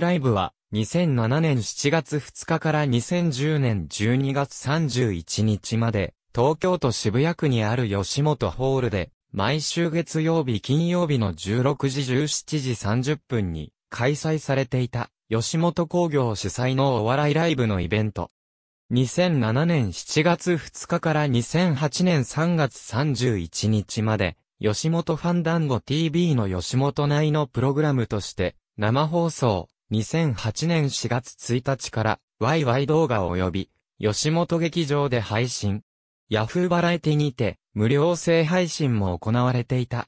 ライブは2007年7月2日から2010年12月31日まで東京都渋谷区にある吉本ホールで毎週月曜日金曜日の16時17時30分に開催されていた吉本工業主催のお笑いライブのイベント。2007年7月2日から2008年3月31日まで吉本ファン団子 TV の吉本内のプログラムとして生放送、2008年4月1日から、ワイワイ動画及び、吉本劇場で配信。Yahoo バラエティにて、無料制配信も行われていた。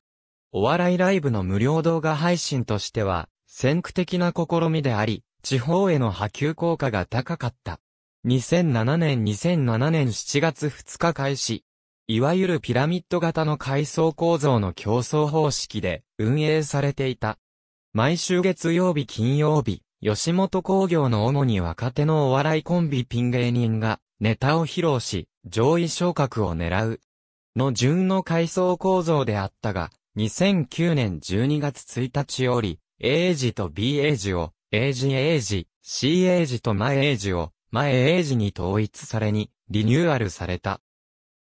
お笑いライブの無料動画配信としては、先駆的な試みであり、地方への波及効果が高かった。2007年2007年7月2日開始、いわゆるピラミッド型の階層構造の競争方式で運営されていた。毎週月曜日金曜日、吉本工業の主に若手のお笑いコンビピン芸人がネタを披露し、上位昇格を狙う。の順の階層構造であったが、2009年12月1日より、A 時と B 字を、A 時 A 時、C 字と前 A 字を、前 A 字に統一されに、リニューアルされた。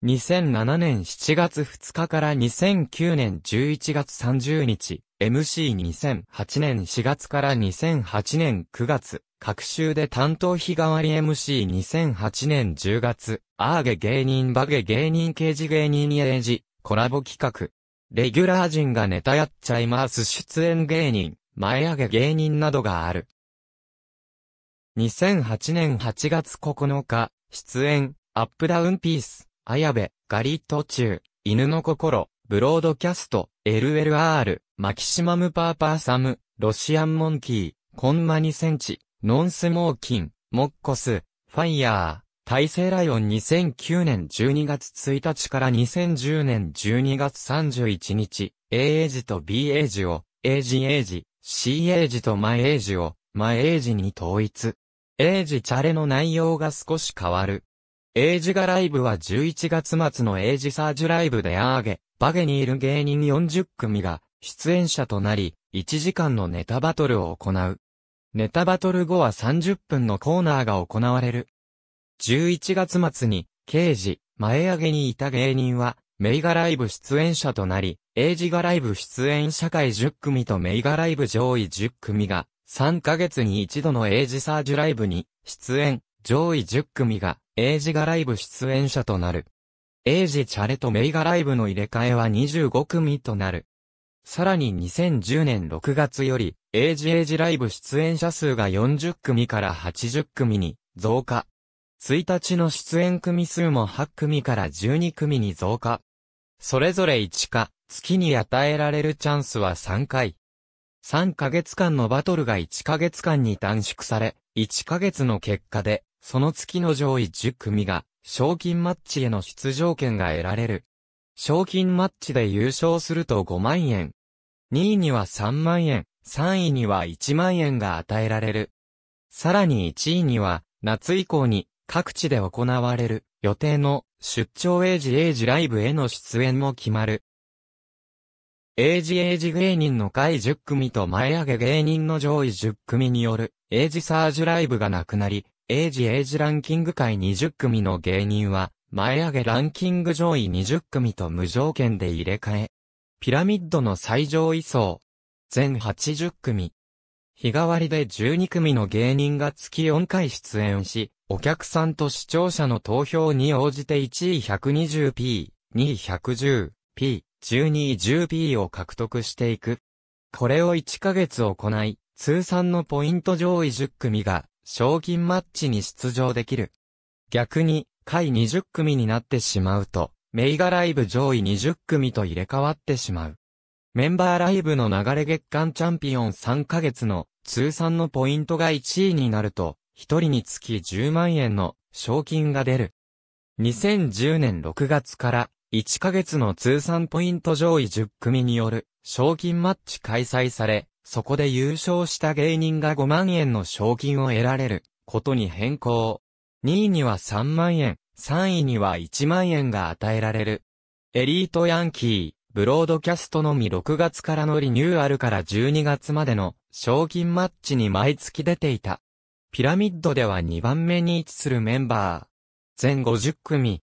2007年7月2日から2009年11月30日、MC2008 年4月から2008年9月、各週で担当日替わり MC2008 年10月、アーゲ芸人バゲ芸人刑事芸人エージ、コラボ企画。レギュラー陣がネタやっちゃいます出演芸人、前上げ芸人などがある。2008年8月9日、出演、アップダウンピース。綾部、ガリット中、犬の心、ブロードキャスト、LLR、マキシマムパーパーサム、ロシアンモンキー、コンマ2センチ、ノンスモーキン、モッコス、ファイヤー、大勢ライオン2009年12月1日から2010年12月31日、A エージと B エージを、A ジエージ、C エージとマエージを、マエージに統一。エージチャレの内容が少し変わる。エイジガライブは11月末のエイジサージュライブでアーゲ、バゲにいる芸人40組が出演者となり、1時間のネタバトルを行う。ネタバトル後は30分のコーナーが行われる。11月末に、刑事、前上げにいた芸人は、メイガライブ出演者となり、エイジガライブ出演社会10組とメイガライブ上位10組が、3ヶ月に一度のエイジサージュライブに、出演、上位10組が、エイジがライブ出演者となる。エイジ・チャレとメイがライブの入れ替えは25組となる。さらに2010年6月より、エイジ・エイジライブ出演者数が40組から80組に増加。1日の出演組数も8組から12組に増加。それぞれ1か、月に与えられるチャンスは3回。3ヶ月間のバトルが1ヶ月間に短縮され、1ヶ月の結果でその月の上位10組が、賞金マッチへの出場権が得られる。賞金マッチで優勝すると5万円。2位には3万円、3位には1万円が与えられる。さらに1位には、夏以降に各地で行われる予定の出張エイジエイジライブへの出演も決まる。エイジエイジ芸人の下位10組と前上げ芸人の上位10組によるエイジサージュライブがなくなり、エイジエイジランキング界20組の芸人は、前上げランキング上位20組と無条件で入れ替え。ピラミッドの最上位層。全80組。日替わりで12組の芸人が月4回出演し、お客さんと視聴者の投票に応じて1位 120p、2位 110p、12位 10p を獲得していく。これを1ヶ月行い、通算のポイント上位10組が賞金マッチに出場できる。逆に、下位20組になってしまうと、メイガライブ上位20組と入れ替わってしまう。メンバーライブの流れ月間チャンピオン3ヶ月の通算のポイントが1位になると、1人につき10万円の賞金が出る。2010年6月から1ヶ月の通算ポイント上位10組による賞金マッチ開催され、そこで優勝した芸人が5万円の賞金を得られることに変更。2位には3万円、3位には1万円が与えられる。エリートヤンキー、ブロードキャストのみ6月からのリニューアルから12月までの賞金マッチに毎月出ていた。ピラミッドでは2番目に位置するメンバー。全50組。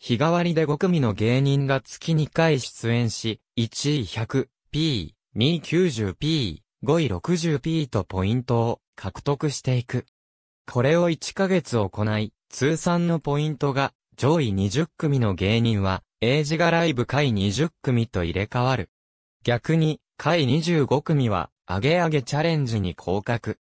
日替わりで5組の芸人が月2回出演し、1位 100P、290P、5位 60P とポイントを獲得していく。これを1ヶ月行い、通算のポイントが上位20組の芸人は、英字がライブ下位20組と入れ替わる。逆に、下位25組は、上げ上げチャレンジに降格。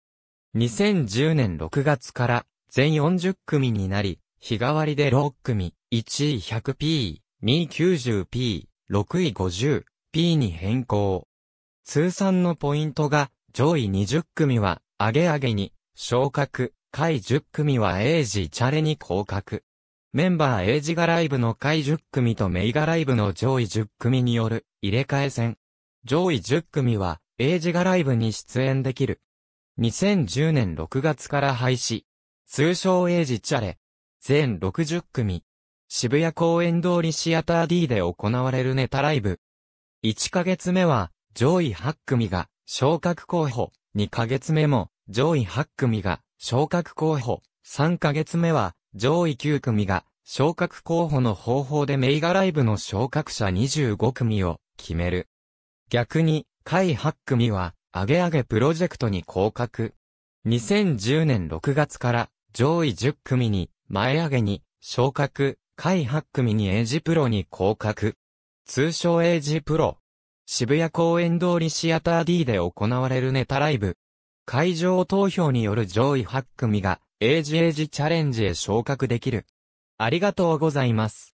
2010年6月から、全40組になり、日替わりで6組、1位 100P、2位 90P、6位 50P に変更。通算のポイントが上位20組は上げ上げに昇格、下位10組はエイジチャレに降格。メンバーエイジがライブの下位10組とメイガライブの上位10組による入れ替え戦。上位10組はエイジがライブに出演できる。2010年6月から廃止。通称エイジチャレ。全60組。渋谷公園通りシアター D で行われるネタライブ。1ヶ月目は、上位8組が昇格候補、2ヶ月目も上位8組が昇格候補、3ヶ月目は上位9組が昇格候補の方法で名画ライブの昇格者25組を決める。逆に、下位8組は、上げ上げプロジェクトに降格。2010年6月から上位10組に前上げに昇格、下位8組にエイジプロに降格。通称エイジプロ渋谷公園通りシアター D で行われるネタライブ。会場投票による上位8組が、エイジエイジチャレンジへ昇格できる。ありがとうございます。